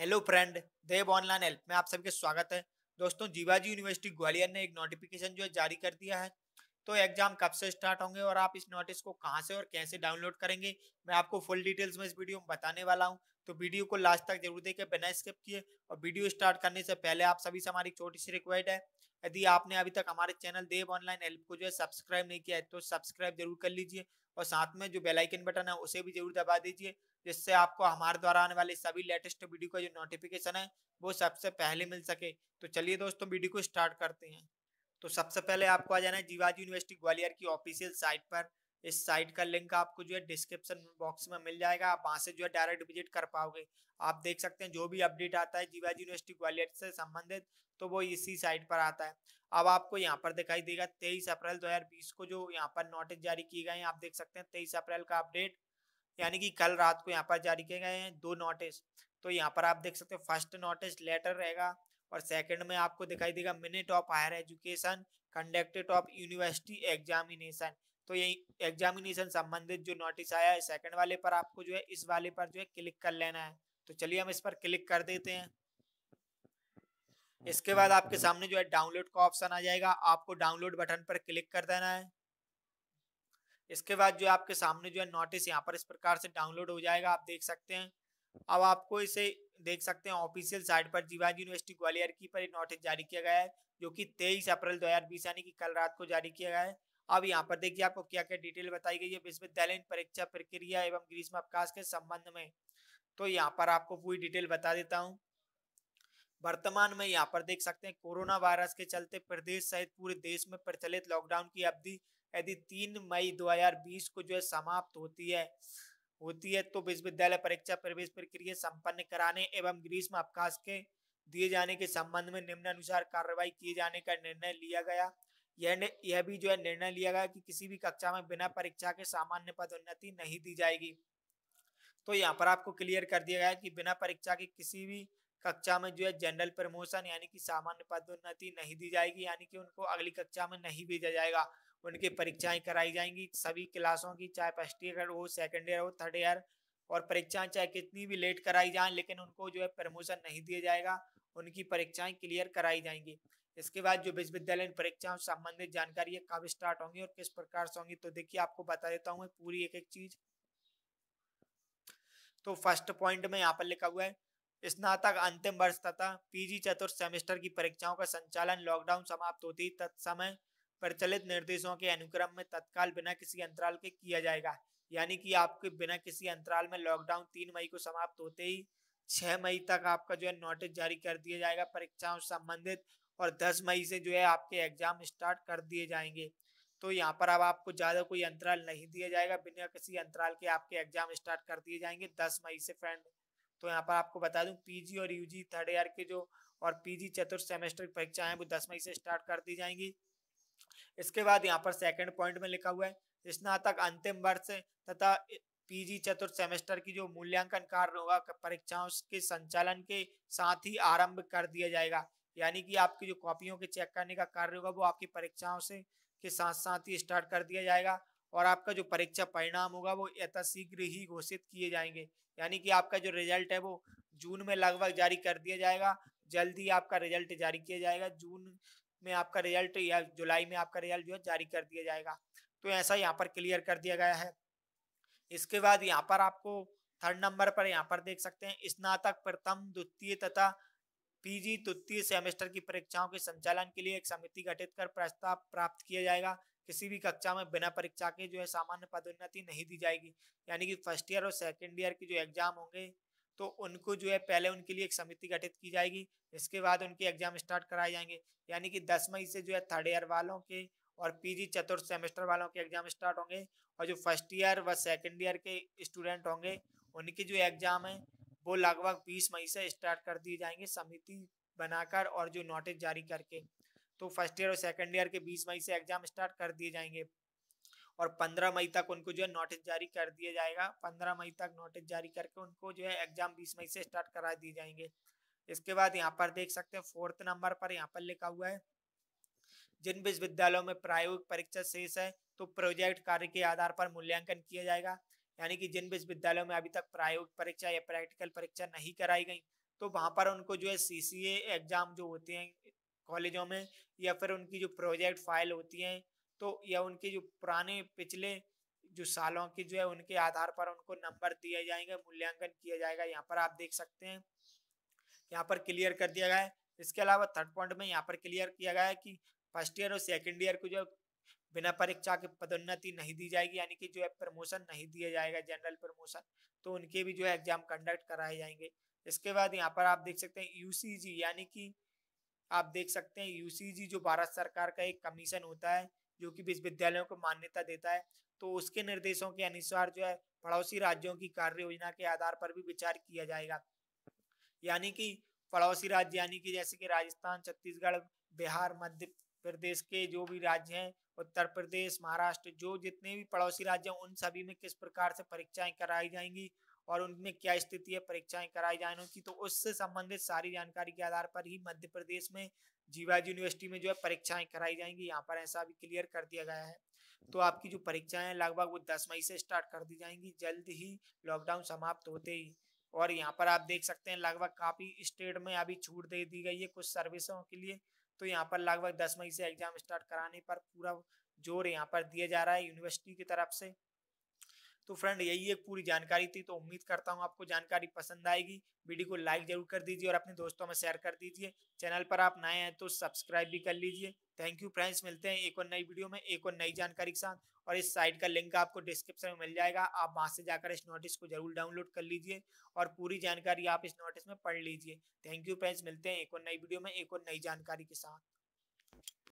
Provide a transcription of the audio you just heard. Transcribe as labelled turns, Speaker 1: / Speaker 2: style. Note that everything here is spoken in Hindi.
Speaker 1: hello friend Dev online help में आप सभी का स्वागत है दोस्तों जीवाजी यूनिवर्सिटी ग्वालियर ने एक नोटिफिकेशन जो है जारी कर दिया है तो एग्जाम कब से स्टार्ट होंगे और आप इस नोटिस को कहाँ से और कैसे डाउनलोड करेंगे मैं आपको फुल डिटेल्स में इस वीडियो में बताने वाला हूँ तो वीडियो को लास्ट तक जरूर देखे बिना स्किप किए और वीडियो स्टार्ट करने से पहले आप सभी से हमारी छोटी सी रिक्वेस्ट है यदि आपने अभी तक हमारे चैनल देव ऑनलाइन हेल्प को जो है सब्सक्राइब नहीं किया है तो सब्सक्राइब जरूर कर लीजिए और साथ में जो बेलाइकन बटन है उसे भी जरूर दबा दीजिए जिससे आपको हमारे द्वारा आने वाले सभी लेटेस्ट वीडियो का जो नोटिफिकेशन है वो सबसे पहले मिल सके तो चलिए दोस्तों वीडियो को स्टार्ट करते हैं तो सबसे पहले आपको आ जाना है जीवाजी यूनिवर्सिटी ग्वालियर की ऑफिशियल साइट पर इस साइट का लिंक आपको जो है डिस्क्रिप्शन बॉक्स में मिल जाएगा आप वहाँ से जो है डायरेक्ट विजिट कर पाओगे आप देख सकते हैं जो भी अपडेट आता है जीवाजी यूनिवर्सिटी ग्वालियर से संबंधित तो वो इसी साइट पर आता है अब आपको यहाँ पर दिखाई देगा तेईस अप्रैल दो को जो यहाँ पर नोटिस जारी किए गए हैं आप देख सकते हैं तेईस अप्रैल का अपडेट यानी कि कल रात को यहाँ पर जारी किए गए हैं दो नोटिस तो यहाँ पर आप देख सकते हैं फर्स्ट नोटिस लेटर रहेगा और सेकंड में आपको दिखाई देगा minute of higher education conducted of university examination तो यही एग्जामिनेशन संबंधित जो नोटिस आया है सेकंड वाले पर आपको जो है इस वाले पर जो है क्लिक कर लेना है तो चलिए हम इस पर क्लिक कर देते हैं इसके बाद आपके सामने जो है डाउनलोड का ऑप्शन आ जाएगा आपको डाउनलोड बटन पर क्लिक कर देना है इसके बाद जो आपके सामने जो है नोटिस यहाँ पर इस प्रकार से डाउनलोड हो जाएगा आप देख सकते हैं अब आपको इसे देख सकते हैं ऑफिशियल साइट पर जीवाजी यूनिवर्सिटी ग्वालियर की पर नोटिस जारी किया गया है जो कि 23 अप्रैल 2020 यानी कि कल रात को जारी किया गया है अब यहाँ पर देखिए आपको क्या क्या डिटेल बताई गई है विश्वविद्यालय परीक्षा प्रक्रिया एवं ग्रीष्म अवकाश के संबंध में तो यहाँ पर आपको पूरी डिटेल बता देता हूँ वर्तमान में यहाँ पर देख सकते हैं कोरोना वायरस के चलते प्रदेश सहित पूरे देश में प्रचलित लॉकडाउन की अवधि यदि तीन मई 2020 को जो है समाप्त होती है होती है तो विश्वविद्यालय परीक्षा प्रवेश प्रक्रिया संपन्न कराने एवं ग्रीष्म अवकाश के दिए जाने के संबंध में निम्न अनुसार कार्रवाई किए जाने का निर्णय लिया गया यह यह भी जो है निर्णय लिया गया कि किसी भी कक्षा में बिना परीक्षा के सामान्य पदोन्नति नहीं दी जाएगी तो यहाँ पर आपको क्लियर कर दिया गया कि बिना परीक्षा के किसी भी कक्षा में जो है जनरल प्रमोशन यानी कि सामान्य पदोन्नति नहीं दी जाएगी यानी कि उनको अगली कक्षा में नहीं भेजा जाएगा उनकी परीक्षाएं कराई जाएंगी सभी क्लासों की चाहे फर्स्ट ईयर हो सेकेंड ईयर हो थर्ड ईयर और परीक्षाएं चाहे कितनी भी लेट कराई जाएं लेकिन उनको जो है प्रमोशन नहीं दिया जाएगा उनकी परीक्षाएं क्लियर कराई जाएंगी इसके बाद जो विश्वविद्यालय परीक्षाओं से संबंधित जानकारी है कब स्टार्ट होंगी और किस प्रकार से होंगी तो देखिए आपको बता देता हूँ पूरी एक एक चीज तो फर्स्ट पॉइंट में यहाँ पर लिखा हुआ है स्नातक अंतिम वर्ष तथा पीजी चतुर्थ सेमेस्टर की परीक्षाओं का संचालन लॉकडाउन समाप्त होते ही तत्समय प्रचलित निर्देशों के अनुक्रम में तत्काल बिना किसी अंतराल के किया जाएगा यानी कि आपके बिना किसी अंतराल में लॉकडाउन तीन मई को समाप्त होते ही छः मई तक आपका जो है नोटिस जारी कर दिया जाएगा परीक्षाओं से संबंधित और दस मई से जो है आपके एग्जाम स्टार्ट कर दिए जाएंगे तो यहाँ पर अब आपको ज़्यादा कोई अंतराल नहीं दिया जाएगा बिना किसी अंतराल के आपके एग्जाम स्टार्ट कर दिए जाएंगे दस मई से फ्रेंड तो यहाँ पर आपको बता दूं पीजी और यूजी थर्ड ईयर के जो और पीजी चतुर्थ सेमेस्टर की परीक्षा वो दस मई से स्टार्ट कर दी जाएंगी इसके बाद यहाँ पर सेकंड पॉइंट में लिखा हुआ है स्नातक अंतिम वर्ष तथा पीजी चतुर्थ सेमेस्टर की जो मूल्यांकन कार्य होगा परीक्षाओं के संचालन के साथ ही आरंभ कर दिया जाएगा यानी कि आपकी जो कॉपियों के चेक करने का कार्य होगा वो आपकी परीक्षाओं से के साथ साथ ही स्टार्ट कर दिया जाएगा और आपका जो परीक्षा परिणाम होगा वो यथाशीघ्र ही घोषित किए जाएंगे यानी कि आपका जो रिजल्ट है वो जून में लगभग जारी कर दिया जाएगा जल्दी आपका रिजल्ट जारी किया जाएगा जून में आपका रिजल्ट या जुलाई में आपका रिजल्ट जो है जारी कर दिया जाएगा तो ऐसा यहाँ पर क्लियर कर दिया गया है इसके बाद यहाँ पर आपको थर्ड नंबर पर यहाँ पर देख सकते हैं स्नातक प्रथम द्वितीय तथा पीजी तृतीय सेमेस्टर की परीक्षाओं के संचालन के लिए एक समिति गठित कर प्रस्ताव प्राप्त किया जाएगा किसी भी कक्षा में बिना परीक्षा के जो है सामान्य पदोन्नति नहीं दी जाएगी यानी कि फर्स्ट ईयर और सेकेंड ईयर के जो एग्जाम होंगे तो उनको जो है पहले उनके लिए एक समिति गठित की जाएगी इसके बाद उनके एग्जाम स्टार्ट कराए जाएंगे यानी कि दस मई से जो है थर्ड ईयर वालों के और पीजी चतुर्थ सेमेस्टर वालों के एग्जाम स्टार्ट होंगे और जो फर्स्ट ईयर व सेकेंड ईयर के स्टूडेंट होंगे उनके जो एग्जाम है वो लगभग बीस मई से स्टार्ट कर दिए जाएंगे समिति बनाकर और जो नोटिस जारी करके तो फर्स्ट ईयर और सेकेंड ईयर के बीस मई से एग्जाम स्टार्ट कर दिए जाएंगे और पंद्रह मई तक उनको जो है नोटिस जारी कर दिया जाएगा पंद्रह मई तक नोटिस जारी करके उनको जो है एग्जाम बीस मई से स्टार्ट करा दिए जाएंगे इसके बाद यहाँ पर देख सकते हैं फोर्थ नंबर पर यहाँ पर लिखा हुआ है जिन विश्वविद्यालयों में प्रायोगिक परीक्षा शेष है तो प्रोजेक्ट कार्य के आधार पर मूल्यांकन किया जाएगा यानी कि जिन विश्वविद्यालयों में अभी तक प्रायोगिक परीक्षा या प्रैक्टिकल परीक्षा नहीं कराई गई तो वहाँ पर उनको जो है सीसीए एग्जाम जो होते हैं कॉलेजों में या फिर उनकी जो प्रोजेक्ट फाइल होती हैं तो या उनके जो पुराने पिछले जो सालों की जो है उनके आधार पर उनको नंबर दिए जाएंगे मूल्यांकन किया जाएगा यहाँ पर आप देख सकते हैं यहाँ पर क्लियर कर दिया गया है इसके अलावा थर्ड पॉइंट में यहाँ पर क्लियर किया गया है कि फर्स्ट ईयर और सेकेंड ईयर को जो बिना परीक्षा के पदोन्नति नहीं दी जाएगी यानी कि जो है प्रमोशन नहीं दिया जाएगा जनरल प्रमोशन तो उनके भी जो है एग्जाम कंडक्ट कराए जाएंगे इसके बाद यहाँ पर आप देख सकते हैं यूसीजी यानी कि आप देख सकते हैं यूसीजी जो भारत सरकार का एक कमीशन होता है जो कि विश्वविद्यालयों को मान्यता देता है तो उसके निर्देशों के अनुसार जो है पड़ोसी राज्यों की कार्य योजना के आधार पर भी विचार किया जाएगा यानी कि पड़ोसी राज्य यानी कि जैसे कि राजस्थान छत्तीसगढ़ बिहार मध्य प्रदेश के जो भी राज्य हैं उत्तर प्रदेश महाराष्ट्र जो जितने भी पड़ोसी राज्य हैं उन सभी में किस प्रकार से परीक्षाएं कराई जाएंगी और उनमें क्या स्थिति है परीक्षाएं कराई जाने की तो उससे संबंधित सारी जानकारी के आधार पर ही मध्य प्रदेश में जीवाज यूनिवर्सिटी में जो है परीक्षाएं कराई जाएंगी यहाँ पर ऐसा भी क्लियर कर दिया गया है तो आपकी जो परीक्षाएं लगभग वो दस मई से स्टार्ट कर दी जाएंगी जल्द ही लॉकडाउन समाप्त होते ही और यहाँ पर आप देख सकते हैं लगभग काफ़ी स्टेट में अभी छूट दे दी गई है कुछ सर्विसों के लिए तो यहाँ पर लगभग दस मई से एग्जाम स्टार्ट कराने पर पूरा जोर यहाँ पर दिया जा रहा है यूनिवर्सिटी की तरफ से तो फ्रेंड यही एक पूरी जानकारी थी तो उम्मीद करता हूँ आपको जानकारी पसंद आएगी वीडियो को लाइक जरूर कर दीजिए और अपने दोस्तों में शेयर कर दीजिए चैनल पर आप नए हैं तो सब्सक्राइब भी कर लीजिए थैंक यू फ्रेंड्स मिलते हैं एक और नई वीडियो में एक और नई जानकारी के साथ और इस साइट का लिंक आपको डिस्क्रिप्शन में मिल जाएगा आप वहाँ से जाकर इस नोटिस को जरूर डाउनलोड कर लीजिए और पूरी जानकारी आप इस नोटिस में पढ़ लीजिए थैंक यू फ्रेंड्स मिलते हैं एक और नई वीडियो में एक और नई जानकारी के साथ